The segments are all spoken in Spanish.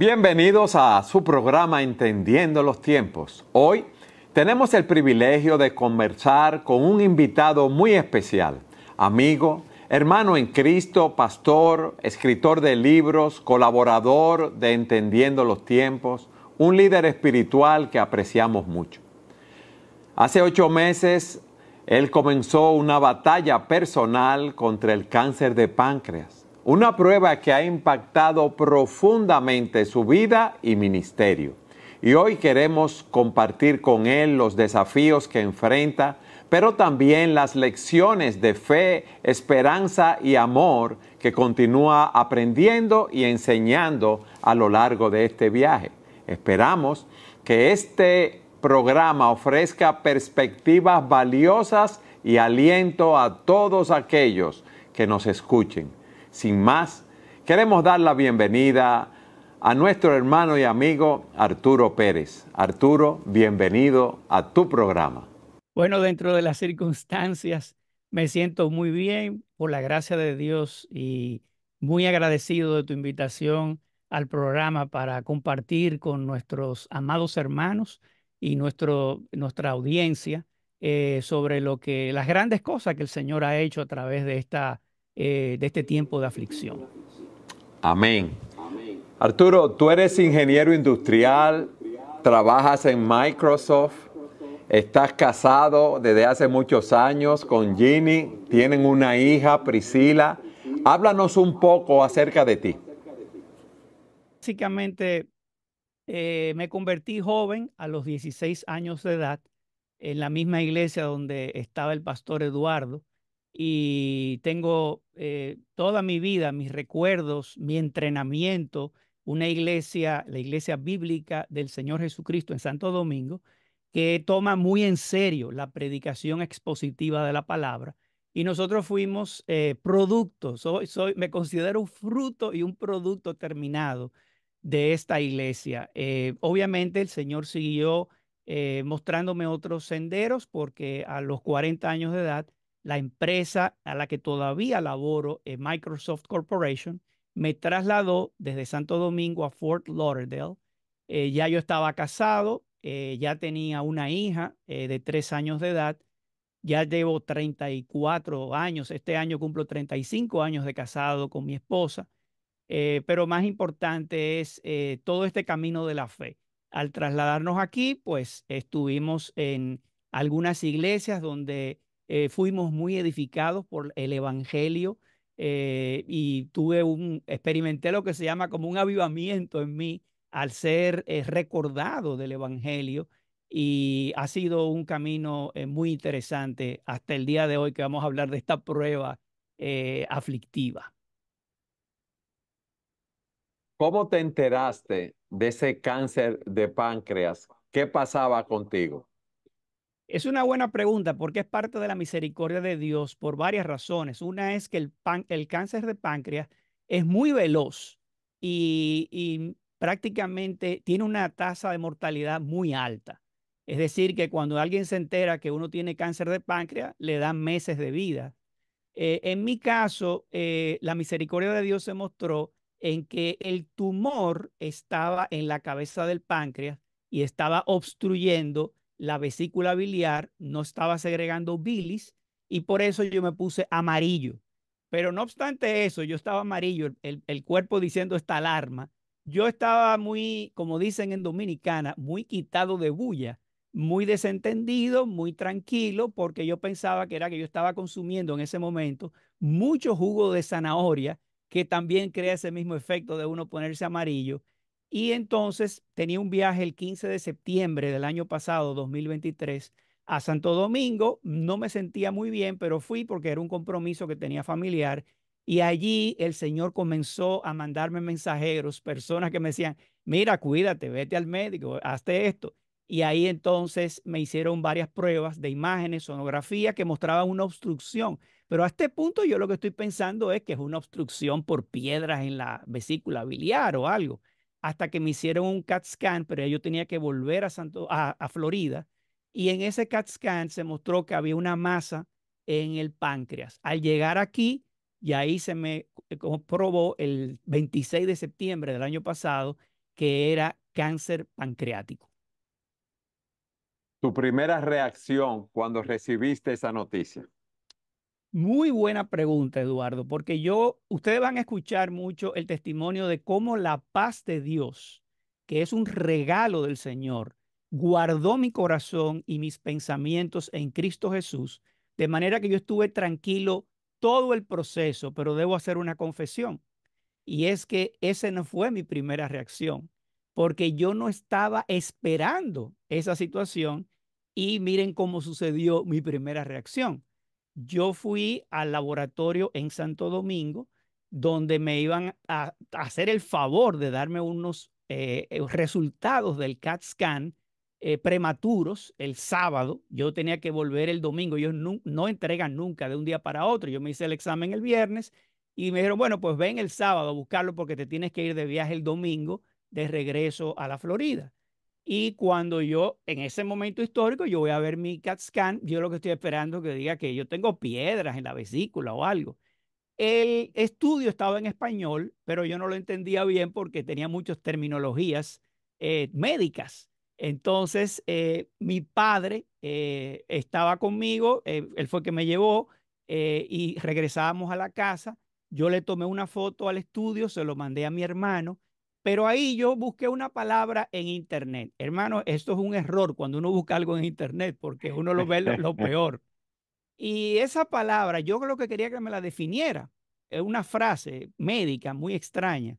Bienvenidos a su programa Entendiendo los Tiempos. Hoy tenemos el privilegio de conversar con un invitado muy especial, amigo, hermano en Cristo, pastor, escritor de libros, colaborador de Entendiendo los Tiempos, un líder espiritual que apreciamos mucho. Hace ocho meses, él comenzó una batalla personal contra el cáncer de páncreas una prueba que ha impactado profundamente su vida y ministerio. Y hoy queremos compartir con él los desafíos que enfrenta, pero también las lecciones de fe, esperanza y amor que continúa aprendiendo y enseñando a lo largo de este viaje. Esperamos que este programa ofrezca perspectivas valiosas y aliento a todos aquellos que nos escuchen. Sin más, queremos dar la bienvenida a nuestro hermano y amigo Arturo Pérez. Arturo, bienvenido a tu programa. Bueno, dentro de las circunstancias, me siento muy bien por la gracia de Dios y muy agradecido de tu invitación al programa para compartir con nuestros amados hermanos y nuestro, nuestra audiencia eh, sobre lo que las grandes cosas que el Señor ha hecho a través de esta eh, de este tiempo de aflicción. Amén. Arturo, tú eres ingeniero industrial, trabajas en Microsoft, estás casado desde hace muchos años con Ginny, tienen una hija, Priscila. Háblanos un poco acerca de ti. Básicamente, eh, me convertí joven a los 16 años de edad en la misma iglesia donde estaba el pastor Eduardo y tengo eh, toda mi vida, mis recuerdos, mi entrenamiento, una iglesia, la iglesia bíblica del Señor Jesucristo en Santo Domingo, que toma muy en serio la predicación expositiva de la palabra. Y nosotros fuimos eh, producto, productos, soy, me considero un fruto y un producto terminado de esta iglesia. Eh, obviamente el Señor siguió mostrándome otros senderos porque a los 40 años de edad la empresa a la que todavía laboro, Microsoft Corporation, me trasladó desde Santo Domingo a Fort Lauderdale. Eh, ya yo estaba casado, eh, ya tenía una hija eh, de tres años de edad, ya llevo 34 años, este año cumplo 35 años de casado con mi esposa, pero más importante es todo este camino de la fe. Al trasladarnos aquí, pues estuvimos en algunas iglesias donde eh, fuimos muy edificados por el Evangelio eh, y tuve un, experimenté lo que se llama como un avivamiento en mí al ser eh, recordado del Evangelio y ha sido un camino muy interesante hasta el día de hoy que vamos a hablar de esta prueba aflictiva. ¿Cómo te enteraste de ese cáncer de páncreas? ¿Qué pasaba contigo? Es una buena pregunta porque es parte de la misericordia de Dios por varias razones. Una es que el, cáncer de páncreas es muy veloz y, prácticamente tiene una tasa de mortalidad muy alta. Es decir, que cuando alguien se entera que uno tiene cáncer de páncreas, le dan meses de vida. Eh, en mi caso, eh, la misericordia de Dios se mostró en que el tumor estaba en la cabeza del páncreas y estaba obstruyendo la vesícula biliar no estaba segregando bilis y por eso yo me puse amarillo. Pero no obstante eso, yo estaba amarillo, el, cuerpo diciendo esta alarma. Yo estaba muy, como dicen en Dominicana, muy quitado de bulla, muy desentendido, muy tranquilo, porque yo pensaba que era que yo estaba consumiendo en ese momento mucho jugo de zanahoria, que también crea ese mismo efecto de uno ponerse amarillo y entonces tenía un viaje el 15 de septiembre del año pasado, 2023, a Santo Domingo. No me sentía muy bien, pero fui porque era un compromiso que tenía familiar. Y allí el Señor comenzó a mandarme mensajeros, personas que me decían, mira, cuídate, vete al médico, hazte esto. Y ahí entonces me hicieron varias pruebas de imágenes, sonografía que mostraban una obstrucción. Pero a este punto yo lo que estoy pensando es que es una obstrucción por piedras en la vesícula biliar o algo hasta que me hicieron un CAT scan, pero yo tenía que volver a, a, Florida. Y en ese CAT scan se mostró que había una masa en el páncreas. Al llegar aquí, y ahí se me eh, comprobó el 26 de septiembre del año pasado que era cáncer pancreático. Tu primera reacción cuando recibiste esa noticia. Muy buena pregunta, Eduardo, porque yo, ustedes van a escuchar mucho el testimonio de cómo la paz de Dios, que es un regalo del Señor, guardó mi corazón y mis pensamientos en Cristo Jesús, de manera que yo estuve tranquilo todo el proceso, pero debo hacer una confesión. Y es que esa no fue mi primera reacción, porque yo no estaba esperando esa situación y miren cómo sucedió mi primera reacción yo fui al laboratorio en Santo Domingo donde me iban a, hacer el favor de darme unos eh, eh, resultados del CAT scan eh, prematuros el sábado. Yo tenía que volver el domingo. Ellos no, no entregan nunca de un día para otro. Yo me hice el examen el viernes y me dijeron, bueno, pues ven el sábado a buscarlo porque te tienes que ir de viaje el domingo de regreso a la Florida. Y cuando yo, en ese momento histórico, yo voy a ver mi CAT scan, yo lo que estoy esperando es que diga que yo tengo piedras en la vesícula o algo. El estudio estaba en español, pero yo no lo entendía bien porque tenía muchas terminologías eh, médicas. Entonces, eh, mi padre eh, estaba conmigo, él fue el que me llevó y regresábamos a la casa. Yo le tomé una foto al estudio, se lo mandé a mi hermano pero ahí yo busqué una palabra en Internet. Hermano, esto es un error cuando uno busca algo en Internet porque uno lo ve lo peor. Y esa palabra, yo creo que quería que me la definiera, es una frase médica muy extraña.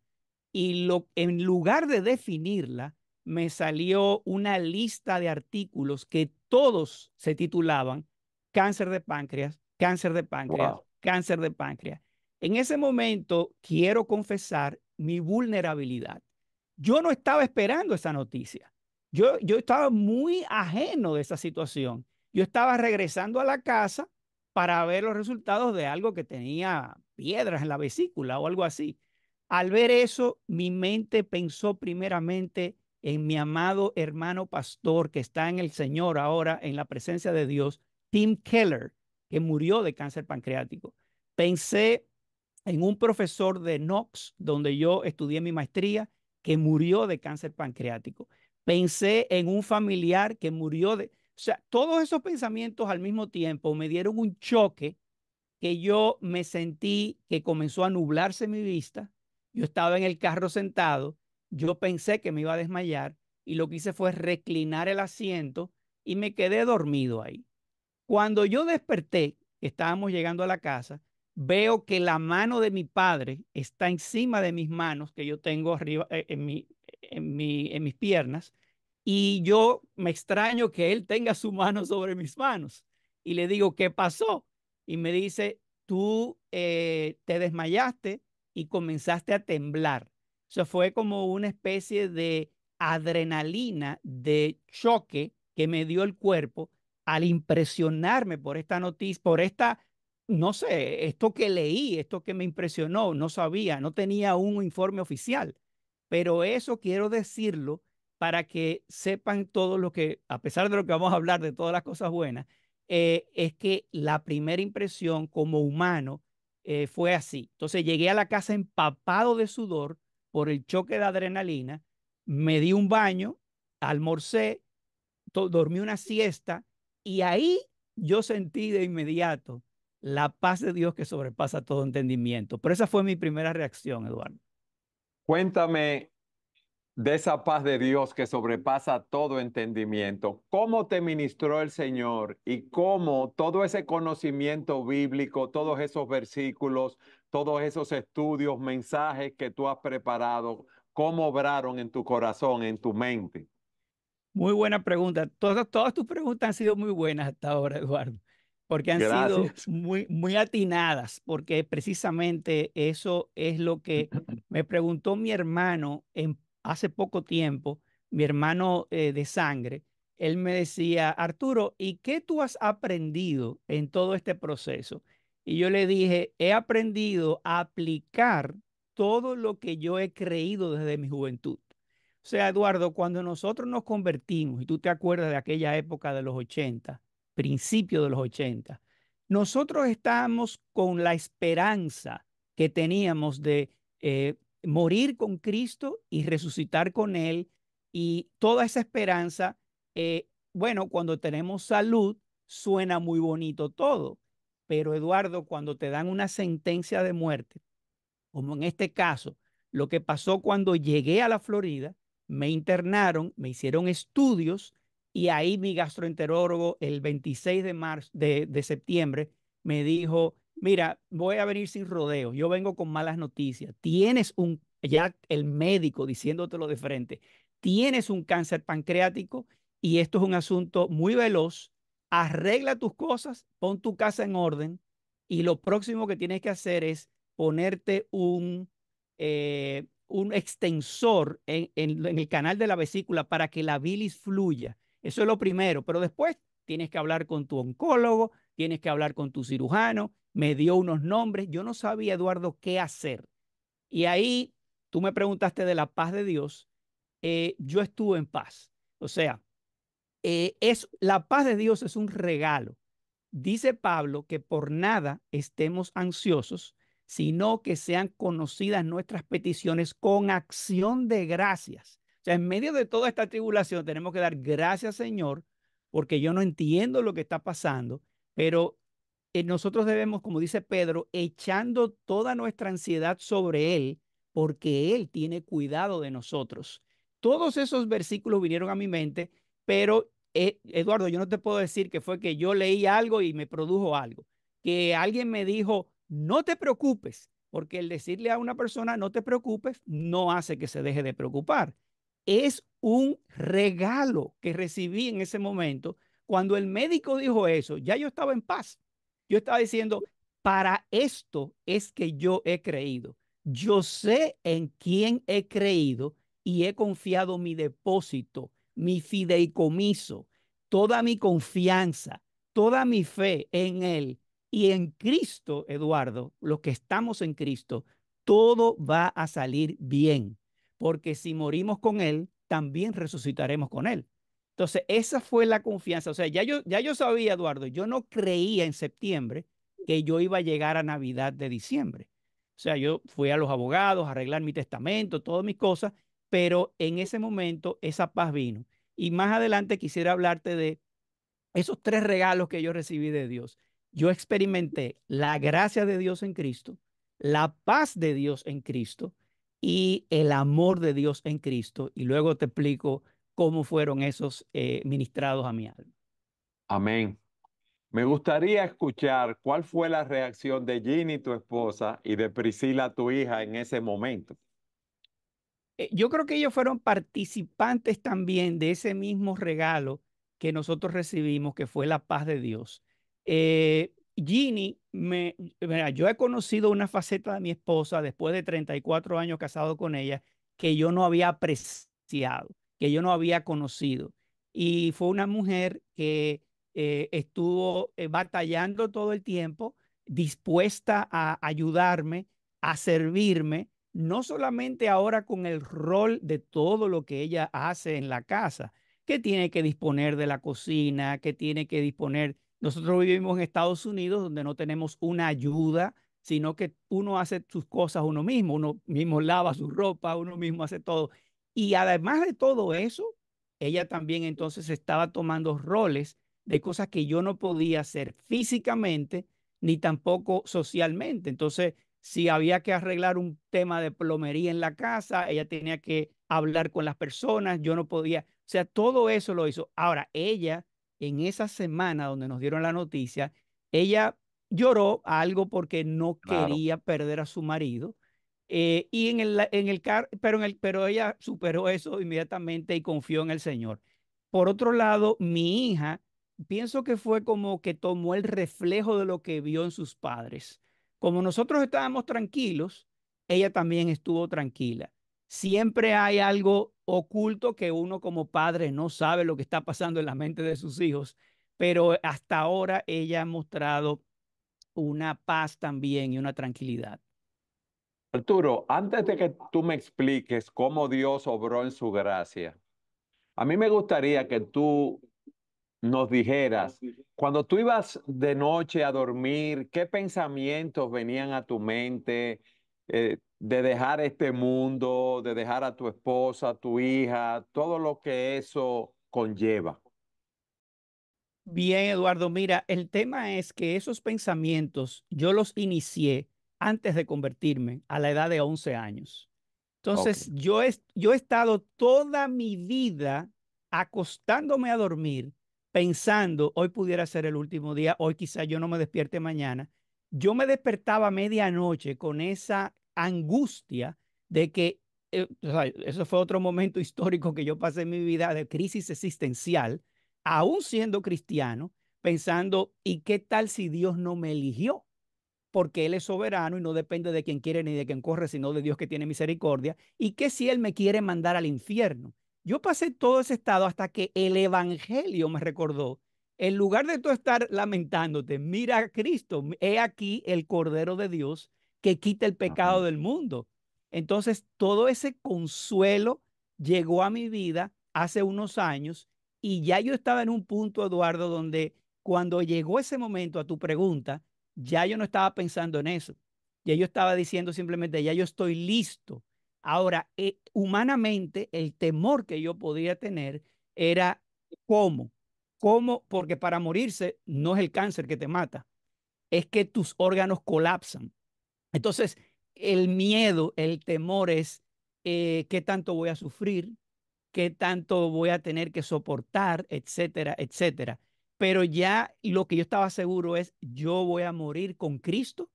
Y lo, en lugar de definirla, me salió una lista de artículos que todos se titulaban cáncer de páncreas, cáncer de páncreas, cáncer de páncreas. En ese momento, quiero confesar mi vulnerabilidad. Yo no estaba esperando esa noticia. Yo, yo estaba muy ajeno de esa situación. Yo estaba regresando a la casa para ver los resultados de algo que tenía piedras en la vesícula o algo así. Al ver eso, mi mente pensó primeramente en mi amado hermano pastor que está en el Señor ahora, en la presencia de Dios, Tim Keller, que murió de cáncer pancreático. Pensé en un profesor de Knox, donde yo estudié mi maestría, que murió de cáncer pancreático. Pensé en un familiar que murió de... O sea, todos esos pensamientos al mismo tiempo me dieron un choque que yo me sentí que comenzó a nublarse mi vista. Yo estaba en el carro sentado, yo pensé que me iba a desmayar y lo que hice fue reclinar el asiento y me quedé dormido ahí. Cuando yo desperté, estábamos llegando a la casa, veo que la mano de mi padre está encima de mis manos que yo tengo arriba eh, en, mi, en, mi, en mis piernas y yo me extraño que él tenga su mano sobre mis manos y le digo, ¿qué pasó? Y me dice, tú eh, te desmayaste y comenzaste a temblar. O sea, fue como una especie de adrenalina, de choque que me dio el cuerpo al impresionarme por esta noticia, por esta no sé, esto que leí, esto que me impresionó, no sabía, no tenía un informe oficial, pero eso quiero decirlo para que sepan todo lo que, a pesar de lo que vamos a hablar de todas las cosas buenas, eh, es que la primera impresión como humano eh, fue así. Entonces llegué a la casa empapado de sudor por el choque de adrenalina, me di un baño, almorcé, dormí una siesta y ahí yo sentí de inmediato la paz de Dios que sobrepasa todo entendimiento. Pero esa fue mi primera reacción, Eduardo. Cuéntame de esa paz de Dios que sobrepasa todo entendimiento. ¿Cómo te ministró el Señor y cómo todo ese conocimiento bíblico, todos esos versículos, todos esos estudios, mensajes que tú has preparado, cómo obraron en tu corazón, en tu mente? Muy buena pregunta. Todas, todas tus preguntas han sido muy buenas hasta ahora, Eduardo porque han sido muy, muy atinadas, porque precisamente eso es lo que me preguntó mi hermano hace poco tiempo, mi hermano eh, de sangre. Él me decía, Arturo, ¿y qué tú has aprendido en todo este proceso? Y yo le dije, he aprendido a aplicar todo lo que yo he creído desde mi juventud. O sea, Eduardo, cuando nosotros nos convertimos, y tú te acuerdas de aquella época de los 80, principio de los 80, nosotros estábamos con la esperanza que teníamos de eh, morir con Cristo y resucitar con Él. Y toda esa esperanza, eh, bueno, cuando tenemos salud, suena muy bonito todo. Pero Eduardo, cuando te dan una sentencia de muerte, como en este caso, lo que pasó cuando llegué a la Florida, me internaron, me hicieron estudios y ahí mi gastroenterólogo el 26 de, marzo, de, septiembre me dijo, mira, voy a venir sin rodeo. yo vengo con malas noticias, tienes un, ya el médico diciéndotelo de frente, tienes un cáncer pancreático y esto es un asunto muy veloz, arregla tus cosas, pon tu casa en orden y lo próximo que tienes que hacer es ponerte un, eh, un extensor en el canal de la vesícula para que la bilis fluya eso es lo primero, pero después tienes que hablar con tu oncólogo, tienes que hablar con tu cirujano, me dio unos nombres, yo no sabía, Eduardo, qué hacer. Y ahí tú me preguntaste de la paz de Dios, eh, yo estuve en paz. O sea, eh, es, la paz de Dios es un regalo. Dice Pablo que por nada estemos ansiosos, sino que sean conocidas nuestras peticiones con acción de gracias. O sea, en medio de toda esta tribulación tenemos que dar gracias, Señor, porque yo no entiendo lo que está pasando, pero eh, nosotros debemos, como dice Pedro, echando toda nuestra ansiedad sobre Él, porque Él tiene cuidado de nosotros. Todos esos versículos vinieron a mi mente, pero eh, Eduardo, yo no te puedo decir que fue que yo leí algo y me produjo algo, que alguien me dijo, no te preocupes, porque el decirle a una persona, no te preocupes, no hace que se deje de preocupar. Es un regalo que recibí en ese momento. Cuando el médico dijo eso, ya yo estaba en paz. Yo estaba diciendo, para esto es que yo he creído. Yo sé en quién he creído y he confiado mi depósito, mi fideicomiso, toda mi confianza, toda mi fe en Él y en Cristo, Eduardo, los que estamos en Cristo, todo va a salir bien porque si morimos con Él, también resucitaremos con Él. Entonces, esa fue la confianza. O sea, ya yo, ya yo sabía, Eduardo, yo no creía en septiembre que yo iba a llegar a Navidad de diciembre. O sea, yo fui a los abogados a arreglar mi testamento, todas mis cosas, pero en ese momento esa paz vino. Y más adelante quisiera hablarte de esos tres regalos que yo recibí de Dios. Yo experimenté la gracia de Dios en Cristo, la paz de Dios en Cristo y el amor de Dios en Cristo. Y luego te explico cómo fueron esos eh, ministrados a mi alma. Amén. Me gustaría escuchar cuál fue la reacción de Ginny, tu esposa, y de Priscila, tu hija, en ese momento. Eh, yo creo que ellos fueron participantes también de ese mismo regalo que nosotros recibimos, que fue la paz de Dios. Eh, Ginny, me, yo he conocido una faceta de mi esposa después de 34 años casado con ella que yo no había apreciado, que yo no había conocido. Y fue una mujer que eh, estuvo eh, batallando todo el tiempo, dispuesta a ayudarme, a servirme, no solamente ahora con el rol de todo lo que ella hace en la casa, que tiene que disponer de la cocina, que tiene que disponer nosotros vivimos en Estados Unidos donde no tenemos una ayuda, sino que uno hace sus cosas uno mismo, uno mismo lava su ropa, uno mismo hace todo. Y además de todo eso, ella también entonces estaba tomando roles de cosas que yo no podía hacer físicamente ni tampoco socialmente. Entonces, si había que arreglar un tema de plomería en la casa, ella tenía que hablar con las personas, yo no podía, o sea, todo eso lo hizo. Ahora, ella en esa semana donde nos dieron la noticia, ella lloró algo porque no quería perder a su marido. Eh, y en el, en el car pero, en el, pero ella superó eso inmediatamente y confió en el Señor. Por otro lado, mi hija, pienso que fue como que tomó el reflejo de lo que vio en sus padres. Como nosotros estábamos tranquilos, ella también estuvo tranquila. Siempre hay algo oculto que uno como padre no sabe lo que está pasando en la mente de sus hijos, pero hasta ahora ella ha mostrado una paz también y una tranquilidad. Arturo, antes de que tú me expliques cómo Dios obró en su gracia, a mí me gustaría que tú nos dijeras, cuando tú ibas de noche a dormir, ¿qué pensamientos venían a tu mente? Eh, de dejar este mundo, de dejar a tu esposa, a tu hija, todo lo que eso conlleva. Bien, Eduardo, mira, el tema es que esos pensamientos yo los inicié antes de convertirme a la edad de 11 años. Entonces, yo, he, yo he estado toda mi vida acostándome a dormir pensando, hoy pudiera ser el último día, hoy quizá yo no me despierte mañana. Yo me despertaba a medianoche con esa angustia de que, eh, eso fue otro momento histórico que yo pasé en mi vida de crisis existencial, aún siendo cristiano, pensando, ¿y qué tal si Dios no me eligió? Porque Él es soberano y no depende de quien quiere ni de quien corre, sino de Dios que tiene misericordia. ¿Y qué si Él me quiere mandar al infierno? Yo pasé todo ese estado hasta que el Evangelio me recordó en lugar de tú estar lamentándote, mira Cristo, he aquí el Cordero de Dios que quita el pecado del mundo. Entonces, todo ese consuelo llegó a mi vida hace unos años y ya yo estaba en un punto, Eduardo, donde cuando llegó ese momento a tu pregunta, ya yo no estaba pensando en eso. Ya yo estaba diciendo simplemente, ya yo estoy listo. Ahora, eh, humanamente, el temor que yo podía tener era cómo, cómo, porque para morirse no es el cáncer que te mata, es que tus órganos colapsan. Entonces, el miedo, el temor es eh, qué tanto voy a sufrir, qué tanto voy a tener que soportar, etcétera, etcétera. Pero ya lo que yo estaba seguro es, yo voy a morir con Cristo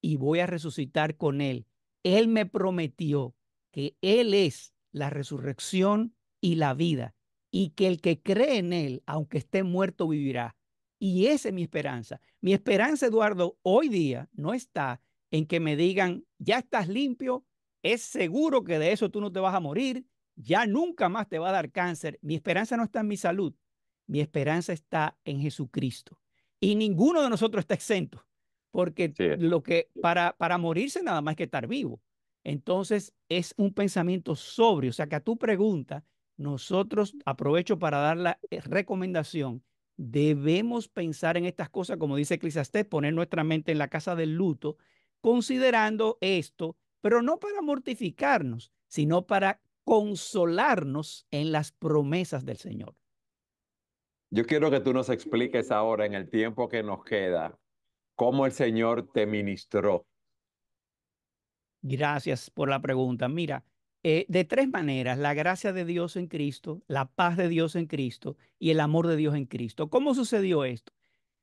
y voy a resucitar con Él. Él me prometió que Él es la resurrección y la vida, y que el que cree en Él, aunque esté muerto, vivirá. Y esa es mi esperanza. Mi esperanza, Eduardo, hoy día no está en que me digan, ya estás limpio, es seguro que de eso tú no te vas a morir, ya nunca más te va a dar cáncer. Mi esperanza no está en mi salud, mi esperanza está en Jesucristo. Y ninguno de nosotros está exento, porque lo que para, para morirse nada más que estar vivo. Entonces es un pensamiento sobrio. O sea que a tu pregunta, nosotros aprovecho para dar la eh, recomendación. Debemos pensar en estas cosas, como dice Eclesiastés, poner nuestra mente en la casa del luto considerando esto, pero no para mortificarnos, sino para consolarnos en las promesas del Señor. Yo quiero que tú nos expliques ahora, en el tiempo que nos queda, cómo el Señor te ministró. Gracias por la pregunta. Mira, eh, de tres maneras, la gracia de Dios en Cristo, la paz de Dios en Cristo y el amor de Dios en Cristo. ¿Cómo sucedió esto?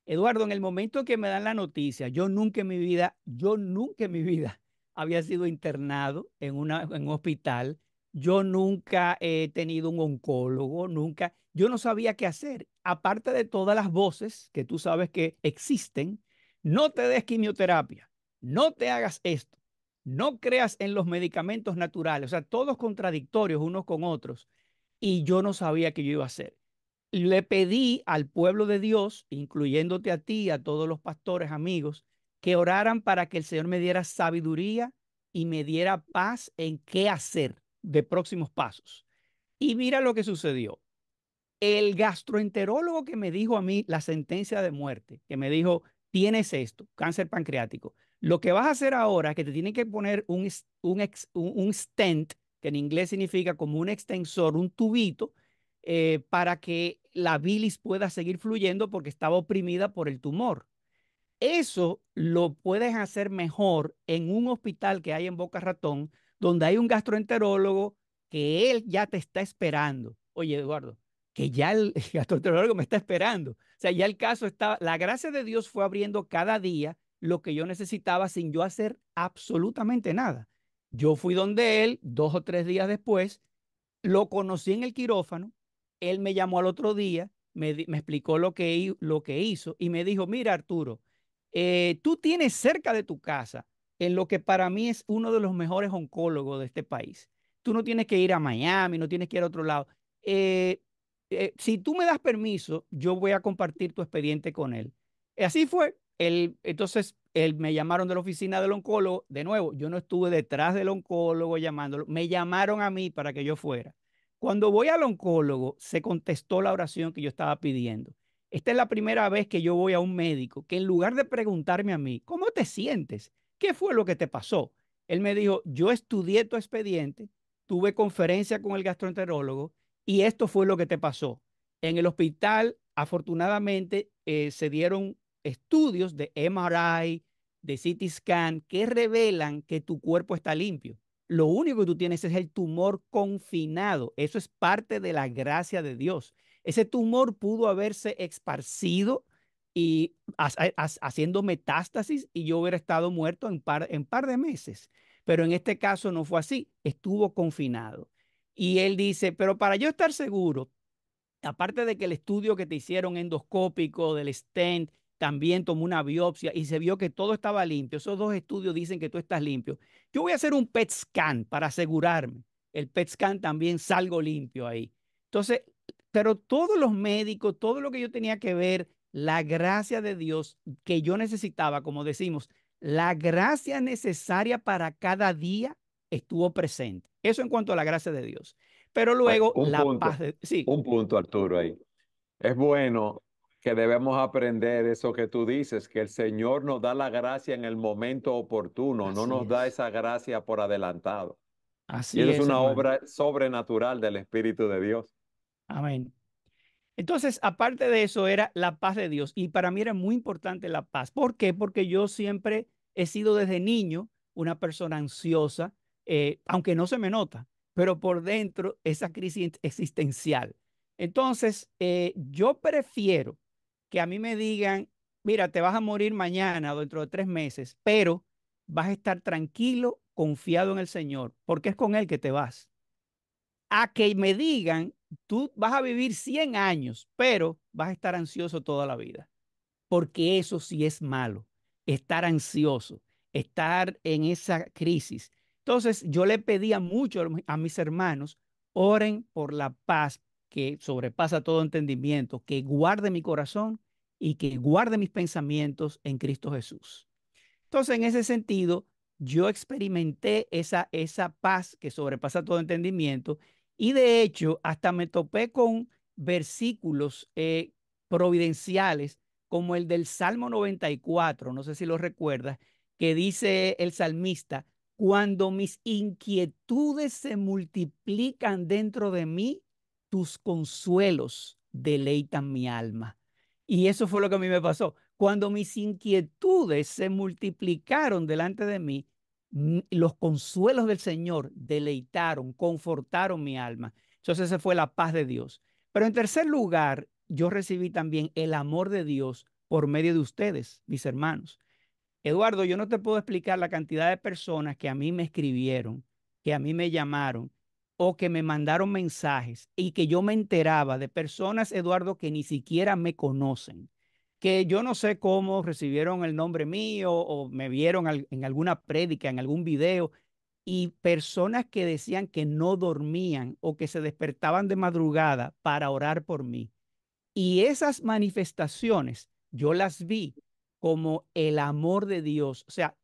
Eduardo, en el momento que me dan la noticia, yo nunca en mi vida, yo nunca en mi vida había sido internado en, en un hospital, yo nunca he tenido un oncólogo, nunca, yo no sabía qué hacer. Aparte de todas las voces que tú sabes que existen, no te des quimioterapia, no te hagas esto, no creas en los medicamentos naturales, o sea, todos contradictorios unos con otros. Y yo no sabía qué yo iba a hacer le pedí al pueblo de Dios, incluyéndote a ti, a todos los pastores amigos, que oraran para que el Señor me diera sabiduría y me diera paz en qué hacer de próximos pasos. Y mira lo que sucedió. El gastroenterólogo que me dijo a mí la sentencia de muerte, que me dijo, tienes esto, cáncer pancreático, lo que vas a hacer ahora es que te tienen que poner un, un, stent, que en inglés significa como un extensor, un tubito, eh, para que la bilis pueda seguir fluyendo porque estaba oprimida por el tumor. Eso lo puedes hacer mejor en un hospital que hay en Boca Ratón, donde hay un gastroenterólogo que él ya te está esperando. Oye, Eduardo, que ya el gastroenterólogo me está esperando. O sea, ya el caso está, la gracia de Dios fue abriendo cada día lo que yo necesitaba sin yo hacer absolutamente nada. Yo fui donde él dos o tres días después, lo conocí en el quirófano, él me llamó al otro día, me, explicó lo que, hizo y me dijo, mira Arturo, eh, tú tienes cerca de tu casa en lo que para mí es uno de los mejores oncólogos de este país. Tú no tienes que ir a Miami, no tienes que ir a otro lado. Eh, eh, si tú me das permiso, yo voy a compartir tu expediente con él. Así fue. entonces, él, me llamaron de la oficina del oncólogo. De nuevo, yo no estuve detrás del oncólogo llamándolo. Me llamaron a mí para que yo fuera. Cuando voy al oncólogo, se contestó la oración que yo estaba pidiendo. Esta es la primera vez que yo voy a un médico que en lugar de preguntarme a mí, ¿cómo te sientes? ¿Qué fue lo que te pasó? Él me dijo, yo estudié tu expediente, tuve conferencia con el gastroenterólogo y esto fue lo que te pasó. En el hospital, afortunadamente, eh, se dieron estudios de MRI, de CT scan, que revelan que tu cuerpo está limpio. Lo único que tú tienes es el tumor confinado. Eso es parte de la gracia de Dios. Ese tumor pudo haberse esparcido y haciendo metástasis y yo hubiera estado muerto en par, en par de meses. Pero en este caso no fue así, estuvo confinado. Y él dice, pero para yo estar seguro, aparte de que el estudio que te hicieron endoscópico del stent también tomó una biopsia y se vio que todo estaba limpio. Esos dos estudios dicen que tú estás limpio. Yo voy a hacer un PET scan para asegurarme. El PET scan también salgo limpio ahí. Entonces, pero todos los médicos, todo lo que yo tenía que ver, la gracia de Dios que yo necesitaba, como decimos, la gracia necesaria para cada día estuvo presente. Eso en cuanto a la gracia de Dios. Pero luego un la paz Sí. Un punto, Arturo, ahí. Es bueno que debemos aprender eso que tú dices, que el Señor nos da la gracia en el momento oportuno, no nos da esa gracia por adelantado. Así y es, una obra sobrenatural del Espíritu de Dios. Amén. Entonces, aparte de eso, era la paz de Dios. Y para mí era muy importante la paz. ¿Por qué? Porque yo siempre he sido desde niño una persona ansiosa, eh, aunque no se me nota, pero por dentro esa crisis existencial. Entonces, eh, yo prefiero que a mí me digan, mira, te vas a morir mañana o dentro de tres meses, pero vas a estar tranquilo, confiado en el Señor, porque es con Él que te vas. A que me digan, tú vas a vivir 100 años, pero vas a estar ansioso toda la vida, porque eso sí es malo, estar ansioso, estar en esa crisis. Entonces yo le pedía mucho a mis hermanos, oren por la paz que sobrepasa todo entendimiento, que guarde mi corazón y que guarde mis pensamientos en Cristo Jesús. Entonces, en ese sentido, yo experimenté esa, esa paz que sobrepasa todo entendimiento y de hecho hasta me topé con versículos eh, providenciales como el del Salmo 94, no sé si lo recuerdas, que dice el salmista, cuando mis inquietudes se multiplican dentro de mí, tus consuelos deleitan mi alma. Y eso fue lo que a mí me pasó. Cuando mis inquietudes se multiplicaron delante de mí, mm, los consuelos del Señor deleitaron, confortaron mi alma. Entonces esa fue la paz de Dios. Pero en tercer lugar, yo recibí también el amor de Dios por medio de ustedes, mis hermanos. Eduardo, yo no te puedo explicar la cantidad de personas que a mí me escribieron, que a mí me llamaron, o que me mandaron mensajes y que yo me enteraba de personas, Eduardo, que ni siquiera me conocen, que yo no sé cómo recibieron el nombre mío o me vieron en alguna prédica, en algún video, y personas que decían que no dormían o que se despertaban de madrugada para orar por mí. Y esas manifestaciones yo las vi como el amor de Dios. O sea,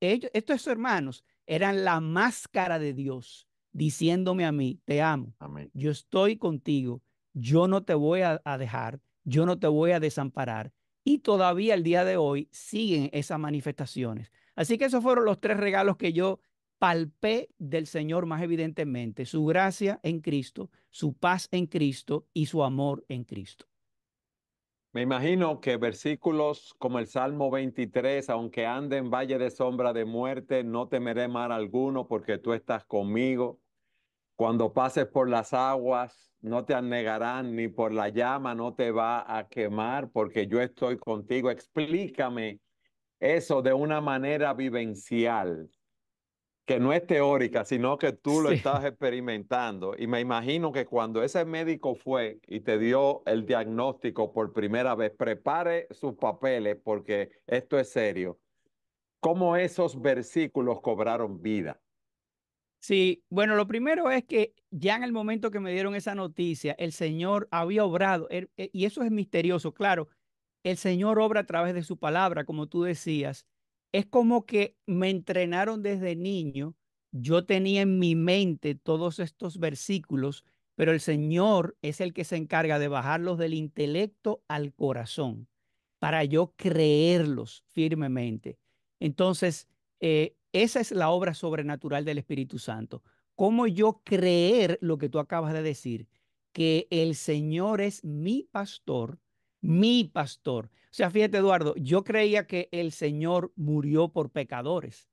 estos hermanos eran la máscara de Dios diciéndome a mí, te amo, yo estoy contigo, yo no te voy a, a, dejar, yo no te voy a desamparar. Y todavía el día de hoy siguen esas manifestaciones. Así que esos fueron los tres regalos que yo palpé del Señor más evidentemente, su gracia en Cristo, su paz en Cristo y su amor en Cristo. Me imagino que versículos como el Salmo 23, aunque ande en valle de sombra de muerte, no temeré mal alguno porque tú estás conmigo. Cuando pases por las aguas, no te anegarán, ni por la llama no te va a quemar, porque yo estoy contigo. Explícame eso de una manera vivencial, que no es teórica, sino que tú lo estás experimentando. Y me imagino que cuando ese médico fue y te dio el diagnóstico por primera vez, prepare sus papeles, porque esto es serio. ¿Cómo esos versículos cobraron vida? Sí, bueno, lo primero es que ya en el momento que me dieron esa noticia, el Señor había obrado, er, eh, y eso es misterioso, claro, el Señor obra a través de su palabra, como tú decías. Es como que me entrenaron desde niño, yo tenía en mi mente todos estos versículos, pero el Señor es el que se encarga de bajarlos del intelecto al corazón, para yo creerlos firmemente. Entonces, eh, esa es la obra sobrenatural del Espíritu Santo. ¿Cómo yo creer lo que tú acabas de decir? Que el Señor es mi pastor, mi pastor. O sea, fíjate Eduardo, yo creía que el Señor murió por pecadores,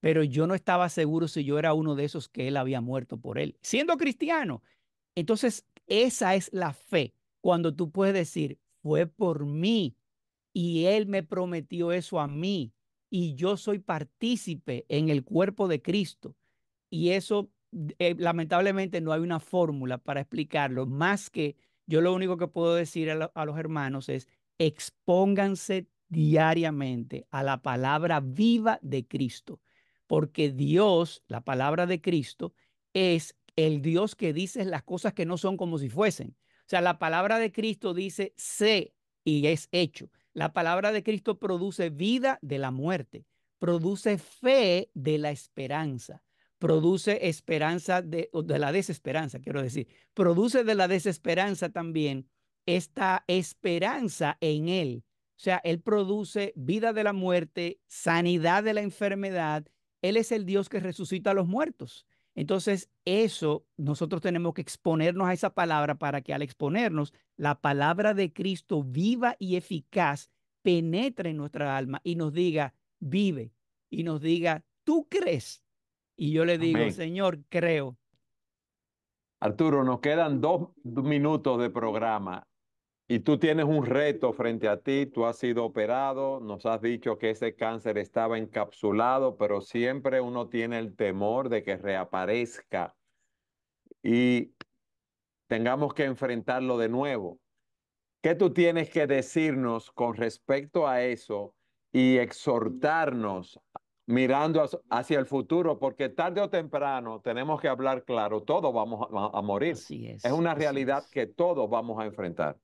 pero yo no estaba seguro si yo era uno de esos que Él había muerto por Él, siendo cristiano. Entonces, esa es la fe, cuando tú puedes decir, fue por mí y Él me prometió eso a mí y yo soy partícipe en el cuerpo de Cristo. Y eso, eh, lamentablemente, no hay una fórmula para explicarlo, más que yo lo único que puedo decir a, a los hermanos es, expónganse diariamente a la palabra viva de Cristo, porque Dios, la palabra de Cristo, es el Dios que dice las cosas que no son como si fuesen. O sea, la palabra de Cristo dice sé y es hecho. La palabra de Cristo produce vida de la muerte, produce fe de la esperanza, produce esperanza de, de la desesperanza, quiero decir, produce de la desesperanza también esta esperanza en Él. O sea, Él produce vida de la muerte, sanidad de la enfermedad. Él es el Dios que resucita a los muertos. Entonces, eso nosotros tenemos que exponernos a esa palabra para que al exponernos, la palabra de Cristo viva y eficaz penetre en nuestra alma y nos diga, vive, y nos diga, tú crees. Y yo le digo, Señor, creo. Arturo, nos quedan dos minutos de programa y tú tienes un reto frente a ti, tú has sido operado, nos has dicho que ese cáncer estaba encapsulado, pero siempre uno tiene el temor de que reaparezca y tengamos que enfrentarlo de nuevo. ¿Qué tú tienes que decirnos con respecto a eso y exhortarnos mirando hacia el futuro? Porque tarde o temprano tenemos que hablar claro, todos vamos a, morir. es, una realidad que todos vamos a enfrentar.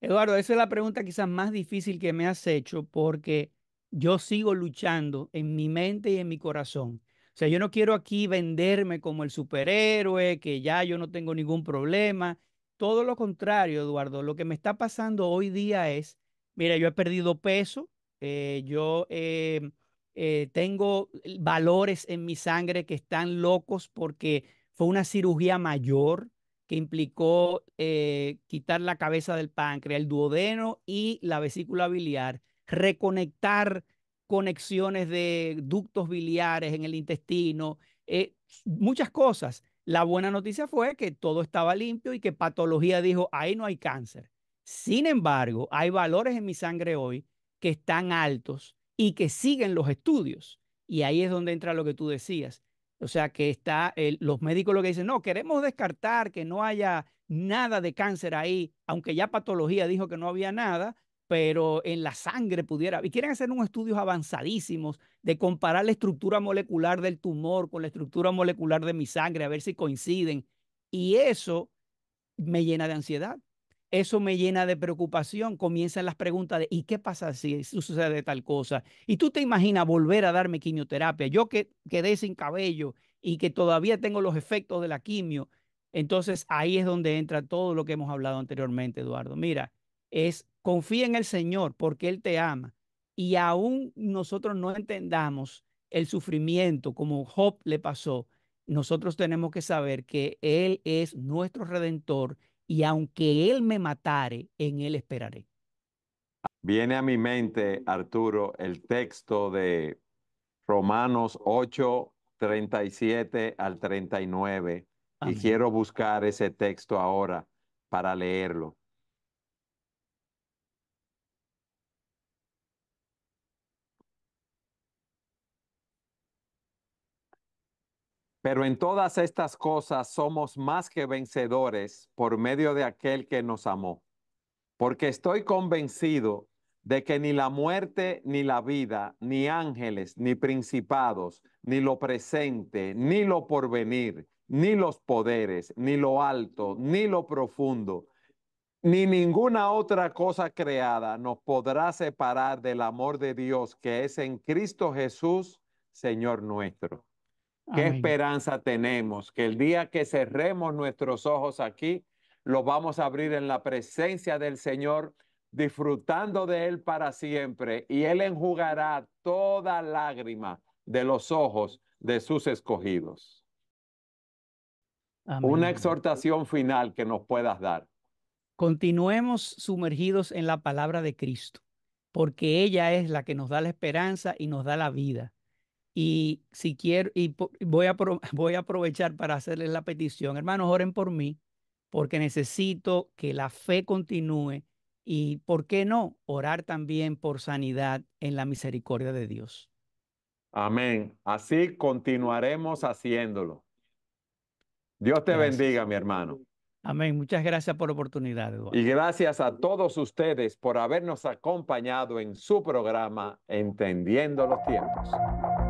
Eduardo, esa es la pregunta quizás más difícil que me has hecho porque yo sigo luchando en mi mente y en mi corazón. O sea, yo no quiero aquí venderme como el superhéroe, que ya yo no tengo ningún problema. Todo lo contrario, Eduardo, lo que me está pasando hoy día es, mira, yo he perdido peso, eh, yo eh, eh, tengo valores en mi sangre que están locos porque fue una cirugía mayor, que implicó eh, quitar la cabeza del páncreas, el duodeno y la vesícula biliar, reconectar conexiones de ductos biliares en el intestino, eh, muchas cosas. La buena noticia fue que todo estaba limpio y que patología dijo, ahí no hay cáncer. Sin embargo, hay valores en mi sangre hoy que están altos y que siguen los estudios. Y ahí es donde entra lo que tú decías. O sea que está, los médicos lo que dicen, no, queremos descartar que no haya nada de cáncer ahí, aunque ya patología dijo que no había nada, pero en la sangre pudiera. Y quieren hacer unos estudios avanzadísimos de comparar la estructura molecular del tumor con la estructura molecular de mi sangre, a ver si coinciden. Y eso me llena de ansiedad, eso me llena de preocupación. Comienzan las preguntas de, ¿y qué pasa si sucede tal cosa? Y tú te imaginas volver a darme quimioterapia. Yo que quedé sin cabello y que todavía tengo los efectos de la quimio. Entonces ahí es donde entra todo lo que hemos hablado anteriormente, Eduardo. Mira, es confía en el Señor porque Él te ama. Y aún nosotros no entendamos el sufrimiento como Job le pasó, nosotros tenemos que saber que Él es nuestro redentor y aunque él me matare, en él esperaré. Viene a mi mente, Arturo, el texto de Romanos 8, 37 al 39, y quiero buscar ese texto ahora para leerlo. Pero en todas estas cosas somos más que vencedores por medio de aquel que nos amó. Porque estoy convencido de que ni la muerte, ni la vida, ni ángeles, ni principados, ni lo presente, ni lo porvenir, ni los poderes, ni lo alto, ni lo profundo, ni ninguna otra cosa creada nos podrá separar del amor de Dios que es en Cristo Jesús, Señor nuestro. ¿Qué esperanza tenemos? Que el día que cerremos nuestros ojos aquí, los vamos a abrir en la presencia del Señor, disfrutando de Él para siempre, y Él enjugará toda lágrima de los ojos de sus escogidos. Una exhortación final que nos puedas dar. Continuemos sumergidos en la palabra de Cristo, porque ella es la que nos da la esperanza y nos da la vida. Y si quiero, y voy a, voy a aprovechar para hacerles la petición, hermanos, oren por mí, porque necesito que la fe continúe y, ¿por qué no?, orar también por sanidad en la misericordia de Dios. Amén. Así continuaremos haciéndolo. Dios te bendiga, mi hermano. Amén. Muchas gracias por la oportunidad, Eduardo. Y gracias a todos ustedes por habernos acompañado en su programa Entendiendo los Tiempos.